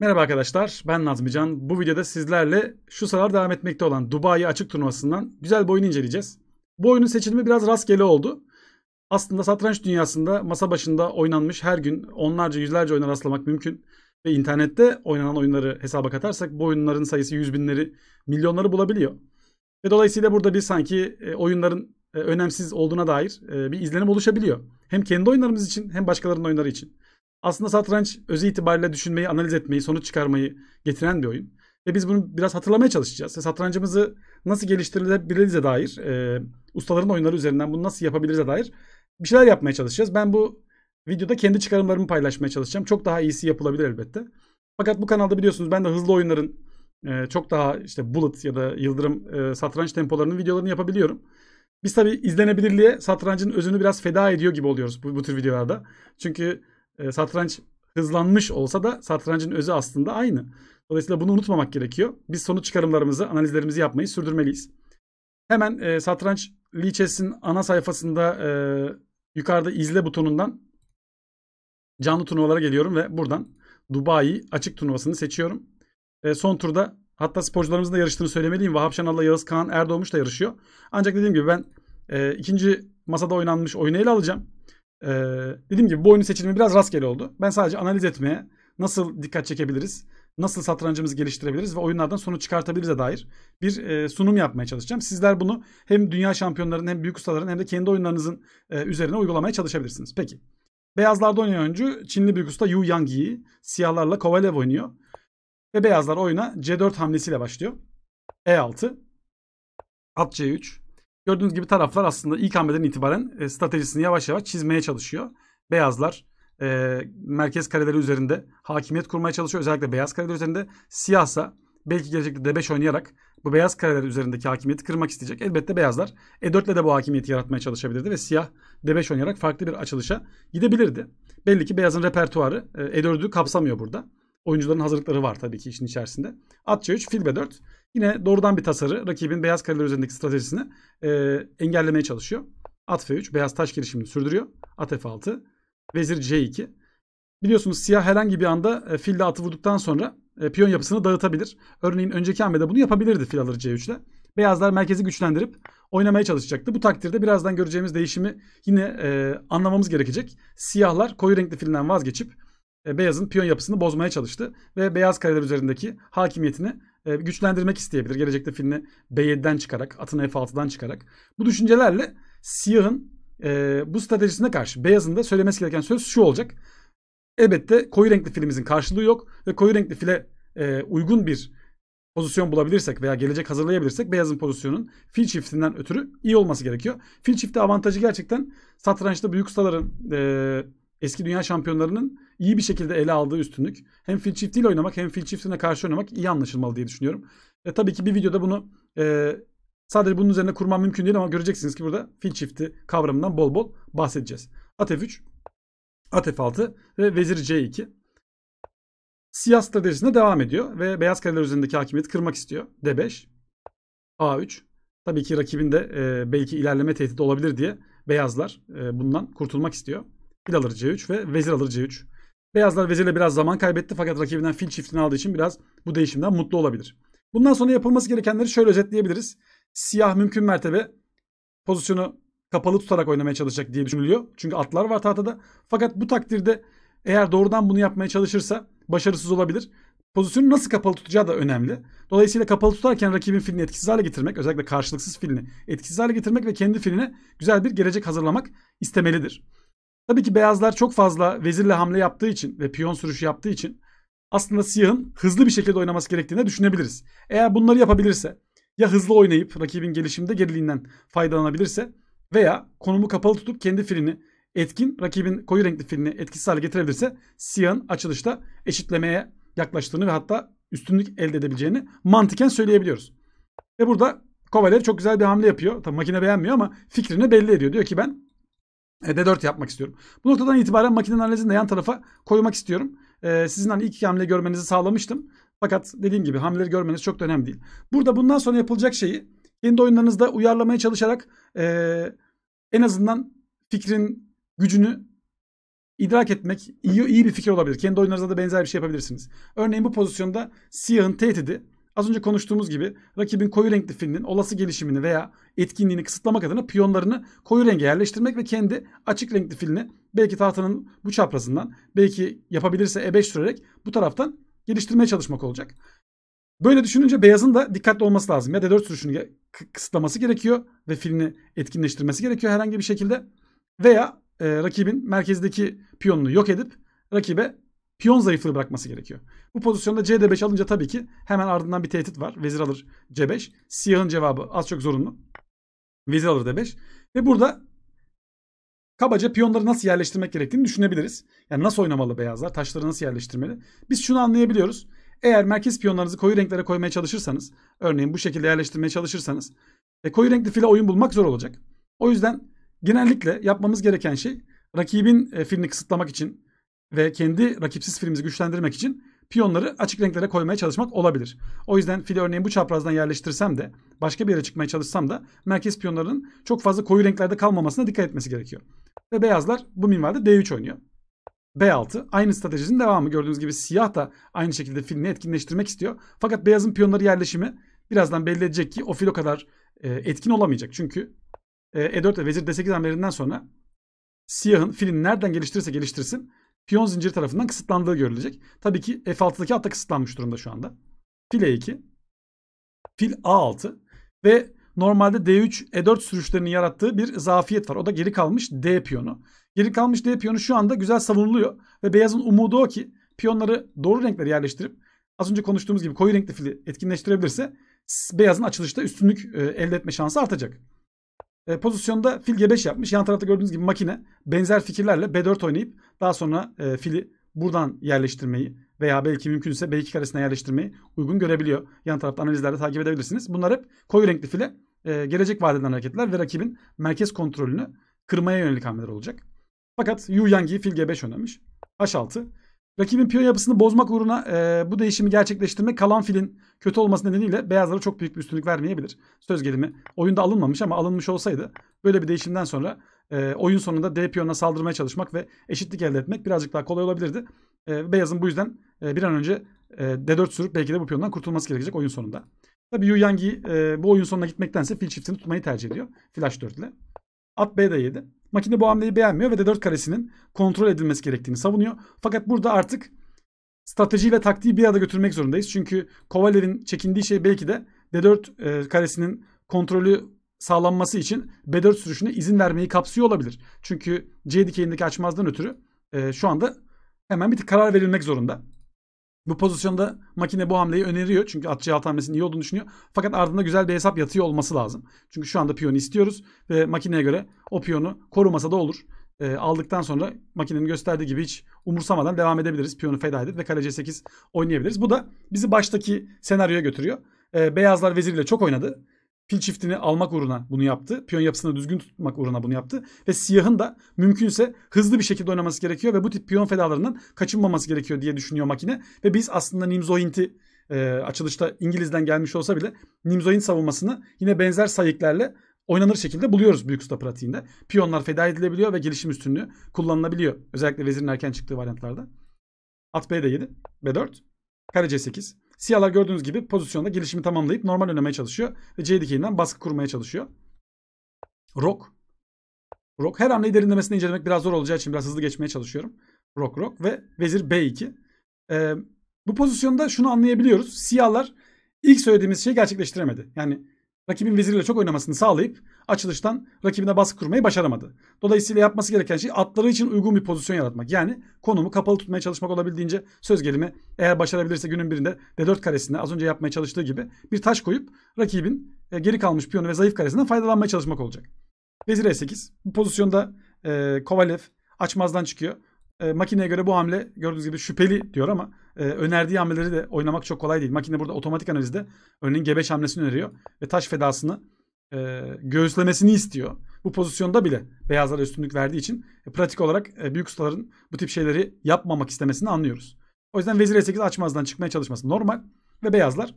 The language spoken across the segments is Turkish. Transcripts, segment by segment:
Merhaba arkadaşlar ben Nazmi Can. Bu videoda sizlerle şu sıralar devam etmekte olan Dubai açık turnuvasından güzel bir oyun inceleyeceğiz. Bu oyunun seçilimi biraz rastgele oldu. Aslında satranç dünyasında masa başında oynanmış her gün onlarca yüzlerce oyuna rastlamak mümkün. Ve internette oynanan oyunları hesaba katarsak bu oyunların sayısı yüz binleri milyonları bulabiliyor. Ve dolayısıyla burada bir sanki e, oyunların e, önemsiz olduğuna dair e, bir izlenim oluşabiliyor. Hem kendi oyunlarımız için hem başkalarının oyunları için. Aslında satranç özü itibariyle düşünmeyi, analiz etmeyi, sonuç çıkarmayı getiren bir oyun. Ve biz bunu biraz hatırlamaya çalışacağız. Ve satrancımızı nasıl geliştirebilirize dair, e, ustaların oyunları üzerinden bunu nasıl yapabilirize dair bir şeyler yapmaya çalışacağız. Ben bu videoda kendi çıkarımlarımı paylaşmaya çalışacağım. Çok daha iyisi yapılabilir elbette. Fakat bu kanalda biliyorsunuz ben de hızlı oyunların e, çok daha işte bullet ya da yıldırım e, satranç tempolarının videolarını yapabiliyorum. Biz tabii izlenebilirliğe satrancın özünü biraz feda ediyor gibi oluyoruz bu, bu tür videolarda. Çünkü e, satranç hızlanmış olsa da satrancın özü aslında aynı. Dolayısıyla bunu unutmamak gerekiyor. Biz sonuç çıkarımlarımızı, analizlerimizi yapmayı sürdürmeliyiz. Hemen e, satranç Lichess'in ana sayfasında e, yukarıda izle butonundan canlı turnuvalara geliyorum ve buradan Dubai açık turnuvasını seçiyorum. E, son turda hatta sporcularımızın da yarıştığını söylemeliyim. Vahap Şanal'la Yağız Kağan Erdoğmuş da yarışıyor. Ancak dediğim gibi ben e, ikinci masada oynanmış oyunu ele alacağım. Ee, dediğim gibi bu oyunun seçilimi biraz rastgele oldu. Ben sadece analiz etmeye, nasıl dikkat çekebiliriz, nasıl satrancımızı geliştirebiliriz ve oyunlardan sonuç çıkartabiliriz'e dair bir e, sunum yapmaya çalışacağım. Sizler bunu hem dünya şampiyonlarının hem büyük ustaların hem de kendi oyunlarınızın e, üzerine uygulamaya çalışabilirsiniz. Peki. Beyazlarda oynayan oyuncu Çinli büyük usta Yu Yangyi, siyahlarla Kovalev oynuyor. Ve beyazlar oyuna C4 hamlesiyle başlıyor. E6, at C3, Gördüğünüz gibi taraflar aslında ilk hamleden itibaren e, stratejisini yavaş yavaş çizmeye çalışıyor. Beyazlar e, merkez kareleri üzerinde hakimiyet kurmaya çalışıyor. Özellikle beyaz kareler üzerinde. Siyahsa belki gelecekte D5 oynayarak bu beyaz kareler üzerindeki hakimiyeti kırmak isteyecek. Elbette beyazlar E4 ile de bu hakimiyeti yaratmaya çalışabilirdi ve siyah D5 oynayarak farklı bir açılışa gidebilirdi. Belli ki beyazın repertuarı E4'ü e kapsamıyor burada. Oyuncuların hazırlıkları var tabii ki işin içerisinde. At C3, fil B4. Yine doğrudan bir tasarı rakibin beyaz kareler üzerindeki stratejisini e, engellemeye çalışıyor. At F3 beyaz taş girişimini sürdürüyor. At F6 vezir C2. Biliyorsunuz siyah herhangi bir anda e, fille atı vurduktan sonra e, piyon yapısını dağıtabilir. Örneğin önceki hamlede bunu yapabilirdi fil alır C3'le. Beyazlar merkezi güçlendirip oynamaya çalışacaktı. Bu takdirde birazdan göreceğimiz değişimi yine e, anlamamız gerekecek. Siyahlar koyu renkli filinden vazgeçip e, beyazın piyon yapısını bozmaya çalıştı ve beyaz kareler üzerindeki hakimiyetini e, güçlendirmek isteyebilir. Gelecekte filmi B7'den çıkarak, atın F6'dan çıkarak. Bu düşüncelerle siyahın e, bu stratejisine karşı beyazın da söylemesi gereken söz şu olacak. Elbette koyu renkli filimizin karşılığı yok ve koyu renkli file e, uygun bir pozisyon bulabilirsek veya gelecek hazırlayabilirsek beyazın pozisyonun fil çiftinden ötürü iyi olması gerekiyor. Fil çifti avantajı gerçekten satrançta büyük ustaların e, eski dünya şampiyonlarının iyi bir şekilde ele aldığı üstünlük. Hem Phil çiftiyle oynamak hem Phil çiftine karşı oynamak iyi anlaşılmalı diye düşünüyorum. E, tabii ki bir videoda bunu e, sadece bunun üzerine kurmam mümkün değil ama göreceksiniz ki burada Phil çifti kavramından bol bol bahsedeceğiz. At F3, At F6 ve Vezir C2. Siyah stratejisinde devam ediyor ve beyaz kareler üzerindeki hakimiyeti kırmak istiyor. D5, A3. Tabii ki rakibin de e, belki ilerleme tehdidi olabilir diye beyazlar e, bundan kurtulmak istiyor. Fil alır C3 ve vezir alır C3. Beyazlar vezirle biraz zaman kaybetti fakat rakibinden fil çiftini aldığı için biraz bu değişimden mutlu olabilir. Bundan sonra yapılması gerekenleri şöyle özetleyebiliriz. Siyah mümkün mertebe pozisyonu kapalı tutarak oynamaya çalışacak diye düşünülüyor. Çünkü atlar var tahtada. Fakat bu takdirde eğer doğrudan bunu yapmaya çalışırsa başarısız olabilir. Pozisyonu nasıl kapalı tutacağı da önemli. Dolayısıyla kapalı tutarken rakibin filini etkisiz hale getirmek, özellikle karşılıksız filini etkisiz hale getirmek ve kendi filine güzel bir gelecek hazırlamak istemelidir. Tabii ki beyazlar çok fazla vezirle hamle yaptığı için ve piyon sürüşü yaptığı için aslında siyahın hızlı bir şekilde oynaması gerektiğini düşünebiliriz. Eğer bunları yapabilirse ya hızlı oynayıp rakibin gelişimde geriliğinden faydalanabilirse veya konumu kapalı tutup kendi filini etkin rakibin koyu renkli filini etkisiz hale getirebilirse siyahın açılışta eşitlemeye yaklaştığını ve hatta üstünlük elde edebileceğini mantıken söyleyebiliyoruz. Ve burada Kovalev çok güzel bir hamle yapıyor. Tabii makine beğenmiyor ama fikrini belli ediyor. Diyor ki ben e, d 4 yapmak istiyorum. Bu noktadan itibaren makinenin analizini de yan tarafa koymak istiyorum. Ee, sizin hani ilk iki hamle görmenizi sağlamıştım. Fakat dediğim gibi hamleleri görmeniz çok da önemli değil. Burada bundan sonra yapılacak şeyi kendi oyunlarınızda uyarlamaya çalışarak e, en azından fikrin gücünü idrak etmek iyi, iyi bir fikir olabilir. Kendi oyunlarınızda da benzer bir şey yapabilirsiniz. Örneğin bu pozisyonda siyahın tehdidi Az önce konuştuğumuz gibi rakibin koyu renkli filinin olası gelişimini veya etkinliğini kısıtlamak adına piyonlarını koyu renge yerleştirmek ve kendi açık renkli filini belki tahtanın bu çaprazından belki yapabilirse E5 sürerek bu taraftan geliştirmeye çalışmak olacak. Böyle düşününce beyazın da dikkatli olması lazım. Ya D4 sürüşünü kısıtlaması gerekiyor ve filini etkinleştirmesi gerekiyor herhangi bir şekilde. Veya e, rakibin merkezdeki piyonunu yok edip rakibe piyon zayıflığı bırakması gerekiyor. Bu pozisyonda CD5 alınca tabii ki hemen ardından bir tehdit var. Vezir alır C5. Siyahın cevabı az çok zorunlu. Vezir alır D5. Ve burada kabaca piyonları nasıl yerleştirmek gerektiğini düşünebiliriz. Yani nasıl oynamalı beyazlar, taşları nasıl yerleştirmeli? Biz şunu anlayabiliyoruz. Eğer merkez piyonlarınızı koyu renklere koymaya çalışırsanız, örneğin bu şekilde yerleştirmeye çalışırsanız, e, koyu renkli file oyun bulmak zor olacak. O yüzden genellikle yapmamız gereken şey rakibin e, filini kısıtlamak için ve kendi rakipsiz filimizi güçlendirmek için piyonları açık renklere koymaya çalışmak olabilir. O yüzden fili örneğin bu çaprazdan yerleştirsem de başka bir yere çıkmaya çalışsam da merkez piyonlarının çok fazla koyu renklerde kalmamasına dikkat etmesi gerekiyor. Ve beyazlar bu minvalde D3 oynuyor. B6 aynı stratejinin devamı. Gördüğünüz gibi siyah da aynı şekilde filini etkinleştirmek istiyor. Fakat beyazın piyonları yerleşimi birazdan belli edecek ki o fil o kadar e, etkin olamayacak. Çünkü e, E4 ve vezir D8 hamlelerinden sonra siyahın filini nereden geliştirirse geliştirsin piyon zinciri tarafından kısıtlandığı görülecek. Tabii ki F6'daki at kısıtlanmış durumda şu anda. Fil E2, fil A6 ve normalde D3, E4 sürüşlerinin yarattığı bir zafiyet var. O da geri kalmış D piyonu. Geri kalmış D piyonu şu anda güzel savunuluyor ve beyazın umudu o ki piyonları doğru renkleri yerleştirip az önce konuştuğumuz gibi koyu renkli fili etkinleştirebilirse beyazın açılışta üstünlük e, elde etme şansı artacak. E, pozisyonda fil G5 yapmış. Yan tarafta gördüğünüz gibi makine benzer fikirlerle B4 oynayıp daha sonra e, fili buradan yerleştirmeyi veya belki mümkünse B2 karesine yerleştirmeyi uygun görebiliyor. Yan tarafta analizlerde takip edebilirsiniz. Bunlar hep koyu renkli file e, gelecek vadeden hareketler ve rakibin merkez kontrolünü kırmaya yönelik hamleler olacak. Fakat Yu Yangi'yi fil G5 oynamış. H6. Rakibin piyon yapısını bozmak uğruna e, bu değişimi gerçekleştirmek kalan filin kötü olması nedeniyle beyazlara çok büyük bir üstünlük vermeyebilir. Söz gelimi oyunda alınmamış ama alınmış olsaydı böyle bir değişimden sonra e, oyun sonunda D piyonuna saldırmaya çalışmak ve eşitlik elde etmek birazcık daha kolay olabilirdi. E, Beyaz'ın bu yüzden e, bir an önce e, D4 sürüp belki de bu piyondan kurtulması gerekecek oyun sonunda. Tabii Yu Yangi e, bu oyun sonuna gitmektense fil çiftini tutmayı tercih ediyor. Flash 4 ile. At B'de 7. Makine bu hamleyi beğenmiyor ve D4 karesinin kontrol edilmesi gerektiğini savunuyor. Fakat burada artık strateji ile taktiği bir arada götürmek zorundayız. Çünkü Kovalev'in çekindiği şey belki de D4 e, karesinin kontrolü sağlanması için B4 sürüşüne izin vermeyi kapsıyor olabilir. Çünkü C dikeyindeki açmazdan ötürü e, şu anda hemen bir karar verilmek zorunda. Bu pozisyonda makine bu hamleyi öneriyor. Çünkü at C6 hamlesinin iyi olduğunu düşünüyor. Fakat ardında güzel bir hesap yatıyor olması lazım. Çünkü şu anda piyonu istiyoruz ve makineye göre o piyonu korumasa da olur. E, aldıktan sonra makinenin gösterdiği gibi hiç umursamadan devam edebiliriz. Piyonu feda edip ve kale C8 oynayabiliriz. Bu da bizi baştaki senaryoya götürüyor. E, beyazlar veziriyle çok oynadı fil çiftini almak uğruna bunu yaptı. Piyon yapısını düzgün tutmak uğruna bunu yaptı. Ve siyahın da mümkünse hızlı bir şekilde oynaması gerekiyor ve bu tip piyon fedalarından kaçınmaması gerekiyor diye düşünüyor makine. Ve biz aslında Nimzoint'i e, açılışta İngiliz'den gelmiş olsa bile nimzo Nimzoint savunmasını yine benzer sayıklarla oynanır şekilde buluyoruz büyük usta pratiğinde. Piyonlar feda edilebiliyor ve gelişim üstünlüğü kullanılabiliyor. Özellikle vezirin erken çıktığı varyantlarda. At B 7, B4, kare C8. Siyahlar gördüğünüz gibi pozisyonda gelişimi tamamlayıp normal oynamaya çalışıyor. Ve C dikeyinden baskı kurmaya çalışıyor. Rock. Rock. Her hamleyi derinlemesine incelemek biraz zor olacağı için biraz hızlı geçmeye çalışıyorum. Rock Rock ve Vezir B2. Ee, bu pozisyonda şunu anlayabiliyoruz. Siyahlar ilk söylediğimiz şeyi gerçekleştiremedi. Yani rakibin veziriyle çok oynamasını sağlayıp açılıştan rakibine baskı kurmayı başaramadı. Dolayısıyla yapması gereken şey atları için uygun bir pozisyon yaratmak. Yani konumu kapalı tutmaya çalışmak olabildiğince söz gelimi eğer başarabilirse günün birinde D4 karesine az önce yapmaya çalıştığı gibi bir taş koyup rakibin e, geri kalmış piyonu ve zayıf karesinden faydalanmaya çalışmak olacak. Vezir E8. Bu pozisyonda e, Kovalev açmazdan çıkıyor. E, makineye göre bu hamle gördüğünüz gibi şüpheli diyor ama e, önerdiği hamleleri de oynamak çok kolay değil. Makine burada otomatik analizde örneğin g hamlesini öneriyor ve taş fedasını e, göğüslemesini istiyor. Bu pozisyonda bile beyazlara üstünlük verdiği için e, pratik olarak e, büyük ustaların bu tip şeyleri yapmamak istemesini anlıyoruz. O yüzden vezir e8 açmazdan çıkmaya çalışması normal ve beyazlar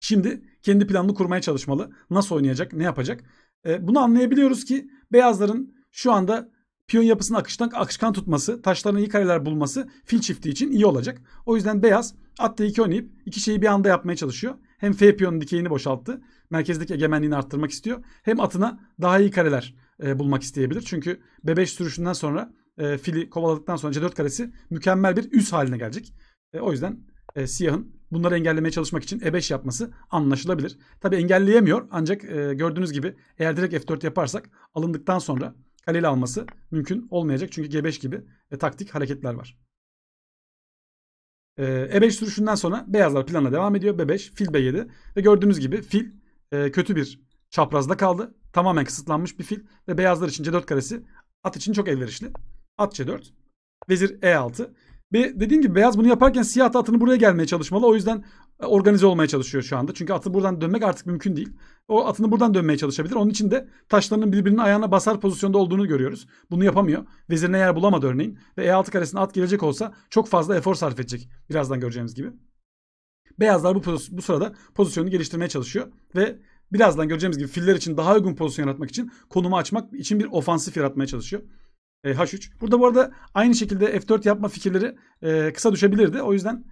şimdi kendi planını kurmaya çalışmalı. Nasıl oynayacak, ne yapacak? E, bunu anlayabiliyoruz ki beyazların şu anda Piyon yapısının akıştan akışkan tutması, taşlarını iyi kareler bulması fil çifti için iyi olacak. O yüzden beyaz at atta 2 oynayıp iki şeyi bir anda yapmaya çalışıyor. Hem F piyonun dikeyini boşalttı. Merkezdeki egemenliğini arttırmak istiyor. Hem atına daha iyi kareler e, bulmak isteyebilir. Çünkü B5 sürüşünden sonra e, fili kovaladıktan sonra C4 karesi mükemmel bir üs haline gelecek. E, o yüzden e, siyahın bunları engellemeye çalışmak için E5 yapması anlaşılabilir. Tabi engelleyemiyor ancak e, gördüğünüz gibi eğer direkt F4 yaparsak alındıktan sonra Kaleli alması mümkün olmayacak. Çünkü G5 gibi e, taktik hareketler var. E, E5 sürüşünden sonra beyazlar plana devam ediyor. B5, fil B7 ve gördüğünüz gibi fil e, kötü bir çaprazda kaldı. Tamamen kısıtlanmış bir fil ve beyazlar için C4 karesi at için çok elverişli. At C4, vezir E6 ve dediğim gibi beyaz bunu yaparken siyah da atını buraya gelmeye çalışmalı. O yüzden e, organize olmaya çalışıyor şu anda. Çünkü atı buradan dönmek artık mümkün değil. O atını buradan dönmeye çalışabilir. Onun için de taşlarının birbirinin ayağına basar pozisyonda olduğunu görüyoruz. Bunu yapamıyor. Vezirine yer bulamadı örneğin. Ve E6 karesine at gelecek olsa çok fazla efor sarf edecek. Birazdan göreceğimiz gibi. Beyazlar bu, bu sırada pozisyonu geliştirmeye çalışıyor. Ve birazdan göreceğimiz gibi filler için daha uygun pozisyon yaratmak için konumu açmak için bir ofansif yaratmaya çalışıyor e, H3. Burada bu arada aynı şekilde F4 yapma fikirleri e, kısa düşebilirdi. O yüzden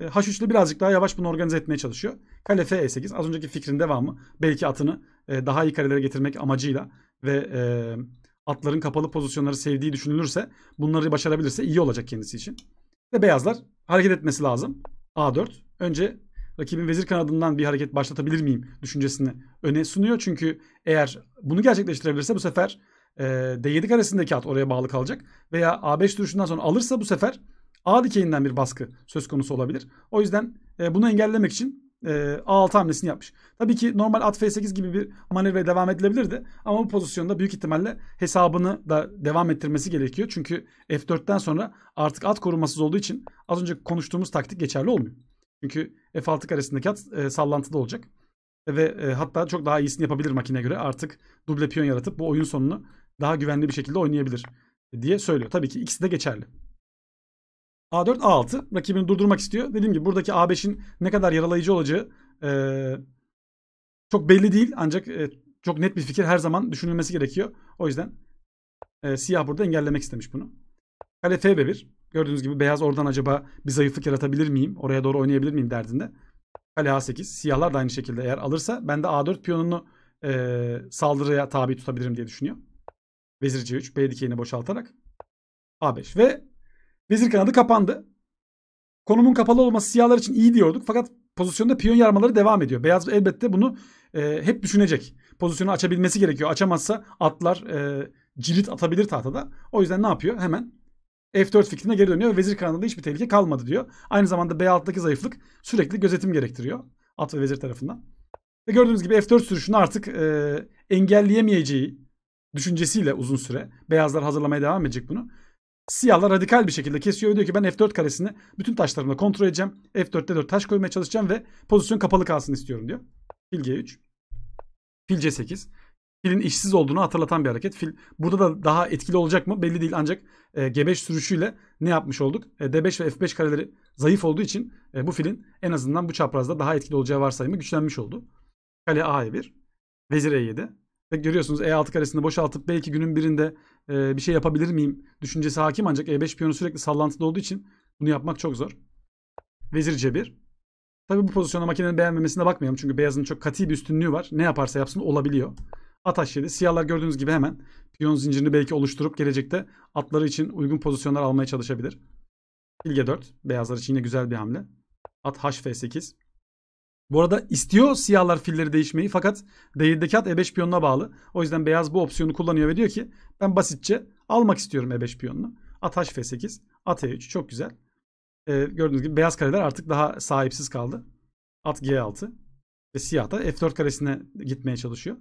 e, H3'lü birazcık daha yavaş bunu organize etmeye çalışıyor. Kale F 8 e az önceki fikrin devamı. Belki atını e, daha iyi karelere getirmek amacıyla ve e, atların kapalı pozisyonları sevdiği düşünülürse bunları başarabilirse iyi olacak kendisi için. Ve beyazlar hareket etmesi lazım. A4 önce rakibin vezir kanadından bir hareket başlatabilir miyim düşüncesini öne sunuyor. Çünkü eğer bunu gerçekleştirebilirse bu sefer ee, D7 karesindeki at oraya bağlı kalacak. Veya A5 duruşundan sonra alırsa bu sefer A dikeyinden bir baskı söz konusu olabilir. O yüzden e, bunu engellemek için e, A6 hamlesini yapmış. Tabii ki normal at F8 gibi bir manevraya devam edilebilirdi. Ama bu pozisyonda büyük ihtimalle hesabını da devam ettirmesi gerekiyor. Çünkü F4'ten sonra artık at korumasız olduğu için az önce konuştuğumuz taktik geçerli olmuyor. Çünkü F6 karesindeki at e, sallantıda olacak. Ve e, hatta çok daha iyisini yapabilir makine göre. Artık duble piyon yaratıp bu oyun sonunu daha güvenli bir şekilde oynayabilir diye söylüyor. Tabii ki ikisi de geçerli. A4, A6 rakibini durdurmak istiyor. Dediğim gibi buradaki A5'in ne kadar yaralayıcı olacağı e, çok belli değil. Ancak e, çok net bir fikir her zaman düşünülmesi gerekiyor. O yüzden e, siyah burada engellemek istemiş bunu. Kale FB1. Gördüğünüz gibi beyaz oradan acaba bir zayıflık yaratabilir miyim? Oraya doğru oynayabilir miyim derdinde. Kale A8. Siyahlar da aynı şekilde eğer alırsa ben de A4 piyonunu e, saldırıya tabi tutabilirim diye düşünüyor. Vezir C3 B dikeyini boşaltarak A5 ve vezir kanadı kapandı. Konumun kapalı olması siyahlar için iyi diyorduk fakat pozisyonda piyon yarmaları devam ediyor. Beyaz elbette bunu e, hep düşünecek. Pozisyonu açabilmesi gerekiyor. Açamazsa atlar e, cirit atabilir tahtada. O yüzden ne yapıyor? Hemen F4 fikrine geri dönüyor. Vezir kanadında hiçbir tehlike kalmadı diyor. Aynı zamanda B6'daki zayıflık sürekli gözetim gerektiriyor. At ve vezir tarafından. Ve gördüğünüz gibi F4 sürüşünü artık e, engelleyemeyeceği düşüncesiyle uzun süre. Beyazlar hazırlamaya devam edecek bunu. Siyahlar radikal bir şekilde kesiyor ve diyor ki ben F4 karesini bütün taşlarımla kontrol edeceğim. F4'te 4 taş koymaya çalışacağım ve pozisyon kapalı kalsın istiyorum diyor. Fil G3. Fil C8. Filin işsiz olduğunu hatırlatan bir hareket. Fil burada da daha etkili olacak mı belli değil ancak e, G5 sürüşüyle ne yapmış olduk? E, D5 ve F5 kareleri zayıf olduğu için e, bu filin en azından bu çaprazda daha etkili olacağı varsayımı güçlenmiş oldu. Kale A1, vezir E7, Görüyorsunuz E6 karesini boşaltıp belki günün birinde e, bir şey yapabilir miyim düşüncesi hakim ancak E5 piyonu sürekli sallantıda olduğu için bunu yapmak çok zor. Vezir C1. Tabi bu pozisyona makinenin beğenmemesine bakmayalım çünkü beyazın çok katı bir üstünlüğü var. Ne yaparsa yapsın olabiliyor. At H7. Siyahlar gördüğünüz gibi hemen piyon zincirini belki oluşturup gelecekte atları için uygun pozisyonlar almaya çalışabilir. Bilge 4. Beyazlar için yine güzel bir hamle. At H 8 bu arada istiyor siyahlar filleri değişmeyi fakat değildeki at E5 piyonuna bağlı. O yüzden beyaz bu opsiyonu kullanıyor ve diyor ki ben basitçe almak istiyorum E5 piyonunu. At H8, at E3 çok güzel. Ee, gördüğünüz gibi beyaz kareler artık daha sahipsiz kaldı. At G6 ve siyah da F4 karesine gitmeye çalışıyor.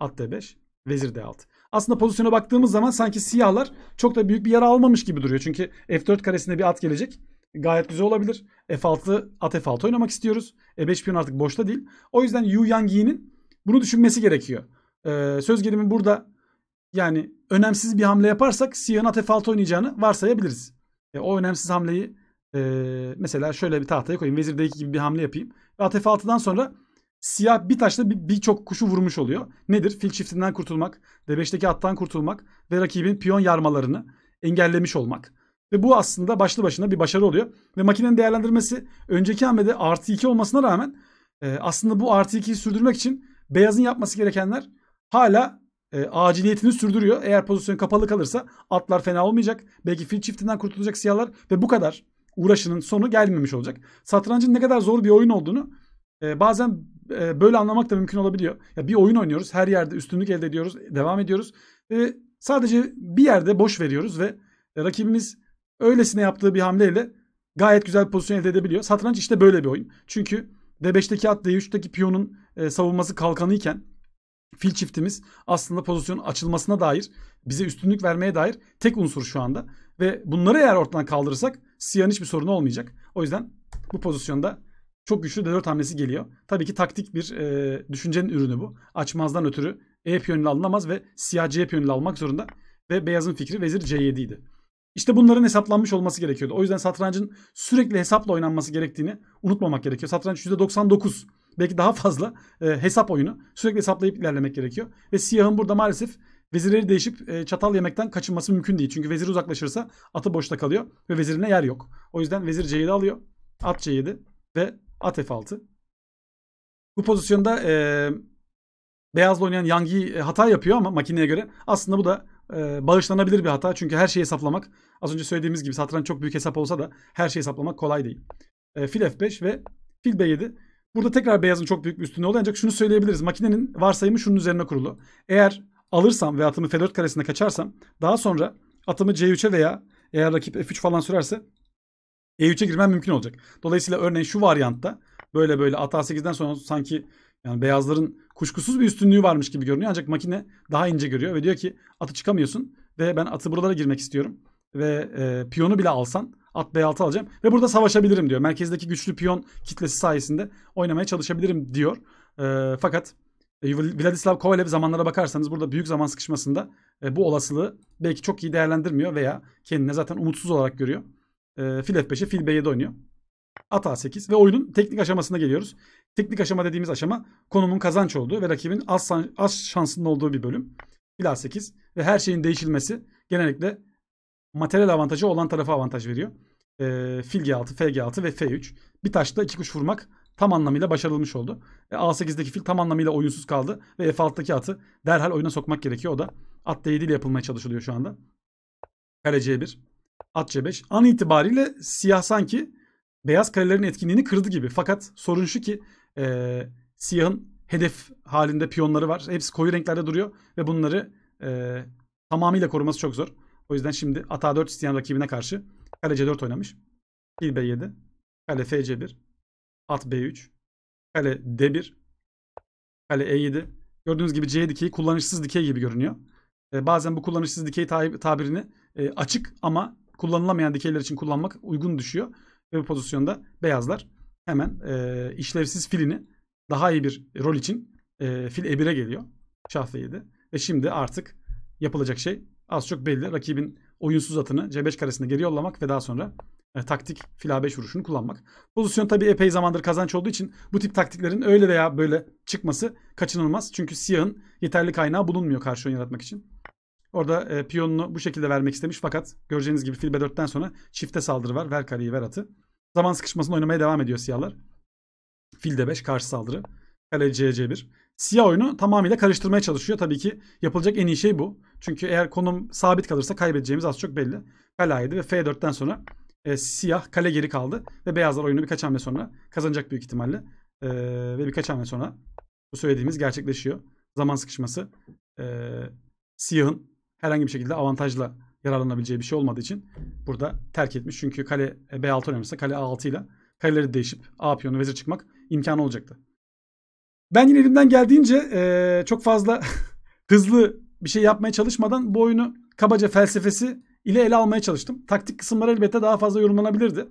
At D5, vezir D6. Aslında pozisyona baktığımız zaman sanki siyahlar çok da büyük bir yara almamış gibi duruyor. Çünkü F4 karesine bir at gelecek gayet güzel olabilir. F6 at F6 oynamak istiyoruz. E5 piyon artık boşta değil. O yüzden Yu Yang Yi'nin bunu düşünmesi gerekiyor. Ee, söz gelimi burada yani önemsiz bir hamle yaparsak siyahın at F6 oynayacağını varsayabiliriz. E, o önemsiz hamleyi e, mesela şöyle bir tahtaya koyayım. Vezir D2 gibi bir hamle yapayım. Ve at F6'dan sonra siyah bir taşla birçok bir kuşu vurmuş oluyor. Nedir? Fil çiftinden kurtulmak, D5'teki attan kurtulmak ve rakibin piyon yarmalarını engellemiş olmak. Ve bu aslında başlı başına bir başarı oluyor. Ve makinenin değerlendirmesi önceki hamlede artı 2 olmasına rağmen e, aslında bu artı 2'yi sürdürmek için beyazın yapması gerekenler hala e, aciliyetini sürdürüyor. Eğer pozisyon kapalı kalırsa atlar fena olmayacak. Belki fil çiftinden kurtulacak siyahlar ve bu kadar uğraşının sonu gelmemiş olacak. Satrancın ne kadar zor bir oyun olduğunu e, bazen e, böyle anlamak da mümkün olabiliyor. Ya bir oyun oynuyoruz, her yerde üstünlük elde ediyoruz, devam ediyoruz. E, sadece bir yerde boş veriyoruz ve e, rakibimiz öylesine yaptığı bir hamleyle gayet güzel bir pozisyon elde edebiliyor. Satranç işte böyle bir oyun. Çünkü D5'teki at D3'teki piyonun e, savunması kalkanı iken fil çiftimiz aslında pozisyonun açılmasına dair bize üstünlük vermeye dair tek unsur şu anda. Ve bunları eğer ortadan kaldırırsak Siyah'ın hiçbir sorunu olmayacak. O yüzden bu pozisyonda çok güçlü D4 hamlesi geliyor. Tabii ki taktik bir e, düşüncenin ürünü bu. Açmazdan ötürü E piyonuyla alınamaz ve siyah C piyonuyla almak zorunda. Ve beyazın fikri vezir C7 idi. İşte bunların hesaplanmış olması gerekiyordu. O yüzden satrancın sürekli hesapla oynanması gerektiğini unutmamak gerekiyor. Satranç %99 belki daha fazla e, hesap oyunu. Sürekli hesaplayıp ilerlemek gerekiyor. Ve siyahın burada maalesef vezirleri değişip e, çatal yemekten kaçınması mümkün değil. Çünkü vezir uzaklaşırsa atı boşta kalıyor ve vezirine yer yok. O yüzden vezir C7 alıyor. At C7 ve at F6. Bu pozisyonda e, beyazla oynayan Yangi e, hata yapıyor ama makineye göre. Aslında bu da ee, bağışlanabilir bir hata. Çünkü her şeyi hesaplamak az önce söylediğimiz gibi satranç çok büyük hesap olsa da her şeyi hesaplamak kolay değil. E, fil F5 ve fil B7. Burada tekrar beyazın çok büyük bir üstünlüğü oldu ancak şunu söyleyebiliriz. Makinenin varsayımı şunun üzerine kurulu. Eğer alırsam ve atımı F4 karesine kaçarsam daha sonra atımı C3'e veya eğer rakip F3 falan sürerse E3'e girmem mümkün olacak. Dolayısıyla örneğin şu varyantta böyle böyle at A8'den sonra sanki yani beyazların kuşkusuz bir üstünlüğü varmış gibi görünüyor. Ancak makine daha ince görüyor ve diyor ki atı çıkamıyorsun ve ben atı buralara girmek istiyorum. Ve e, piyonu bile alsan at B6 alacağım ve burada savaşabilirim diyor. Merkezdeki güçlü piyon kitlesi sayesinde oynamaya çalışabilirim diyor. E, fakat e, Vladislav Kovalev zamanlara bakarsanız burada büyük zaman sıkışmasında e, bu olasılığı belki çok iyi değerlendirmiyor veya kendine zaten umutsuz olarak görüyor. E, fil F5'e fil B7 oynuyor. At A8 ve oyunun teknik aşamasına geliyoruz. Teknik aşama dediğimiz aşama konumun kazanç olduğu ve rakibin az, az şansının olduğu bir bölüm. Bila 8 ve her şeyin değişilmesi genellikle materyal avantajı olan tarafa avantaj veriyor. E, fil G6, FG6 ve F3. Bir taşla iki kuş vurmak tam anlamıyla başarılmış oldu. E, A8'deki fil tam anlamıyla oyunsuz kaldı ve F6'daki atı derhal oyuna sokmak gerekiyor. O da at D7 ile yapılmaya çalışılıyor şu anda. Kale C1, at C5. An itibariyle siyah sanki beyaz karelerin etkinliğini kırdı gibi. Fakat sorun şu ki e, siyahın hedef halinde piyonları var. Hepsi koyu renklerde duruyor ve bunları e, tamamıyla koruması çok zor. O yüzden şimdi ata 4 isteyen rakibine karşı kale c4 oynamış. Fil b7, kale fc1, at b3, kale d1, kale e7. Gördüğünüz gibi c dikeyi kullanışsız dikey gibi görünüyor. E, bazen bu kullanışsız dikey tabirini e, açık ama kullanılamayan dikeyler için kullanmak uygun düşüyor. Ve bu pozisyonda beyazlar hemen e, işlevsiz filini daha iyi bir rol için e, fil ebire geliyor. Şah Ve şimdi artık yapılacak şey az çok belli. Rakibin oyunsuz atını C5 karesine geri yollamak ve daha sonra e, taktik fil A5 vuruşunu kullanmak. Pozisyon tabi epey zamandır kazanç olduğu için bu tip taktiklerin öyle veya böyle çıkması kaçınılmaz. Çünkü siyahın yeterli kaynağı bulunmuyor karşı oyun yaratmak için. Orada e, piyonunu bu şekilde vermek istemiş fakat göreceğiniz gibi fil B4'ten sonra çifte saldırı var. Ver kareyi ver atı. Zaman sıkışmasını oynamaya devam ediyor siyahlar. Fil de 5 karşı saldırı. Kale c1. Siyah oyunu tamamıyla karıştırmaya çalışıyor. Tabii ki yapılacak en iyi şey bu. Çünkü eğer konum sabit kalırsa kaybedeceğimiz az çok belli. Kaleydi ve f4'ten sonra e, siyah kale geri kaldı. Ve beyazlar oyunu birkaç hamle sonra kazanacak büyük ihtimalle. E, ve birkaç hamle sonra bu söylediğimiz gerçekleşiyor. Zaman sıkışması e, siyahın herhangi bir şekilde avantajla yararlanabileceği bir şey olmadığı için burada terk etmiş. Çünkü kale e, B6 oynamışsa kale A6 ile kaleleri değişip A piyonu vezir çıkmak imkanı olacaktı. Ben yine elimden geldiğince e, çok fazla hızlı bir şey yapmaya çalışmadan bu oyunu kabaca felsefesi ile ele almaya çalıştım. Taktik kısımları elbette daha fazla yorumlanabilirdi.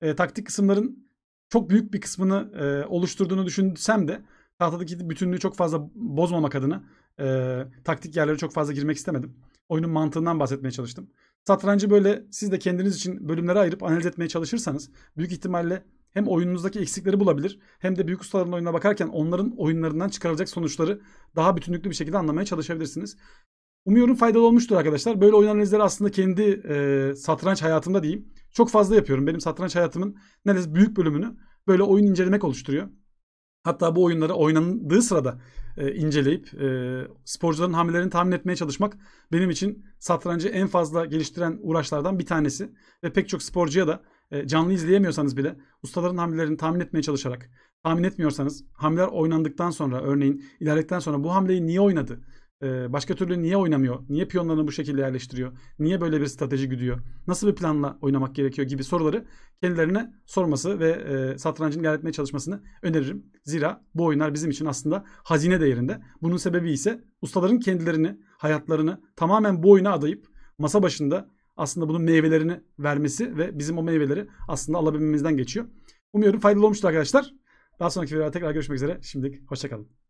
E, taktik kısımların çok büyük bir kısmını e, oluşturduğunu düşünsem de tahtadaki bütünlüğü çok fazla bozmamak adına e, taktik yerlere çok fazla girmek istemedim oyunun mantığından bahsetmeye çalıştım. Satrancı böyle siz de kendiniz için bölümlere ayırıp analiz etmeye çalışırsanız büyük ihtimalle hem oyununuzdaki eksikleri bulabilir hem de büyük ustaların oyununa bakarken onların oyunlarından çıkarılacak sonuçları daha bütünlüklü bir şekilde anlamaya çalışabilirsiniz. Umuyorum faydalı olmuştur arkadaşlar. Böyle oyun analizleri aslında kendi e, satranç hayatımda diyeyim. Çok fazla yapıyorum. Benim satranç hayatımın neredeyse büyük bölümünü böyle oyun incelemek oluşturuyor. Hatta bu oyunları oynandığı sırada e, inceleyip e, sporcuların hamlelerini tahmin etmeye çalışmak benim için satrancı en fazla geliştiren uğraşlardan bir tanesi. Ve pek çok sporcuya da e, canlı izleyemiyorsanız bile ustaların hamlelerini tahmin etmeye çalışarak tahmin etmiyorsanız hamleler oynandıktan sonra örneğin ilerledikten sonra bu hamleyi niye oynadı? Ee, başka türlü niye oynamıyor? Niye piyonlarını bu şekilde yerleştiriyor? Niye böyle bir strateji güdüyor? Nasıl bir planla oynamak gerekiyor gibi soruları kendilerine sorması ve e, satrancın ilerletmeye çalışmasını öneririm. Zira bu oyunlar bizim için aslında hazine değerinde. Bunun sebebi ise ustaların kendilerini, hayatlarını tamamen bu oyuna adayıp masa başında aslında bunun meyvelerini vermesi ve bizim o meyveleri aslında alabilmemizden geçiyor. Umuyorum faydalı olmuştur arkadaşlar. Daha sonraki videoda tekrar görüşmek üzere. Şimdilik hoşçakalın.